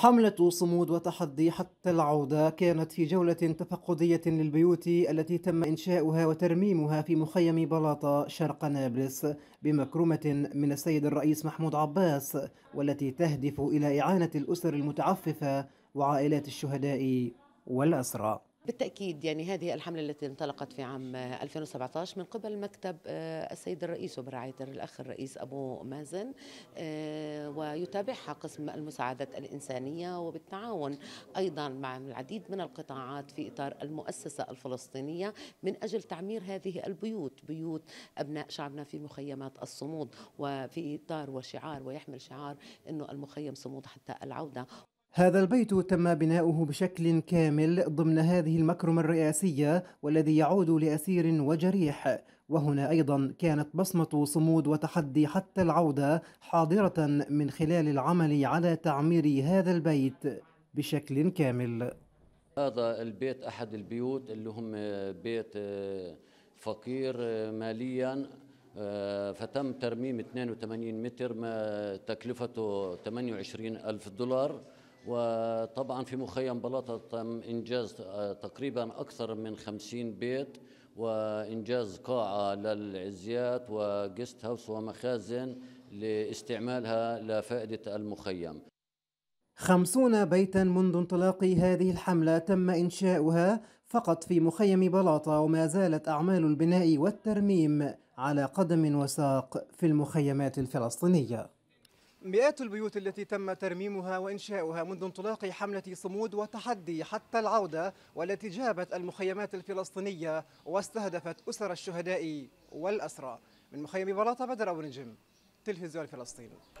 حملة صمود وتحدي حتى العودة كانت في جولة تفقدية للبيوت التي تم إنشاؤها وترميمها في مخيم بلاطة شرق نابلس بمكرمة من السيد الرئيس محمود عباس والتي تهدف إلى إعانة الأسر المتعففة وعائلات الشهداء والأسرى بالتأكيد يعني هذه الحملة التي انطلقت في عام 2017 من قبل مكتب آه، السيد الرئيس وبرعاية الأخ الرئيس أبو مازن آه، ويتابعها قسم المساعدات الإنسانية وبالتعاون أيضا مع العديد من القطاعات في إطار المؤسسة الفلسطينية من أجل تعمير هذه البيوت بيوت أبناء شعبنا في مخيمات الصمود وفي إطار وشعار ويحمل شعار أنه المخيم صمود حتى العودة هذا البيت تم بناؤه بشكل كامل ضمن هذه المكرمة الرئاسية والذي يعود لأسير وجريح وهنا أيضا كانت بصمة صمود وتحدي حتى العودة حاضرة من خلال العمل على تعمير هذا البيت بشكل كامل هذا البيت أحد البيوت اللي هم بيت آه، فقير آه، ماليا آه، فتم ترميم 82 متر ما تكلفته 28 ألف دولار وطبعا في مخيم بلاطة تم إنجاز آه، تقريبا أكثر من خمسين بيت وإنجاز قاعة للعزيات وجست هاوس ومخازن لاستعمالها لفائدة المخيم خمسون بيتا منذ انطلاق هذه الحملة تم إنشاؤها فقط في مخيم بلاطة وما زالت أعمال البناء والترميم على قدم وساق في المخيمات الفلسطينية مئات البيوت التي تم ترميمها وإنشاؤها منذ انطلاق حملة صمود وتحدي حتى العودة والتي جابت المخيمات الفلسطينية واستهدفت أسر الشهداء والأسرى من مخيم بلاطة بدر أبو نجم تلفزيون فلسطين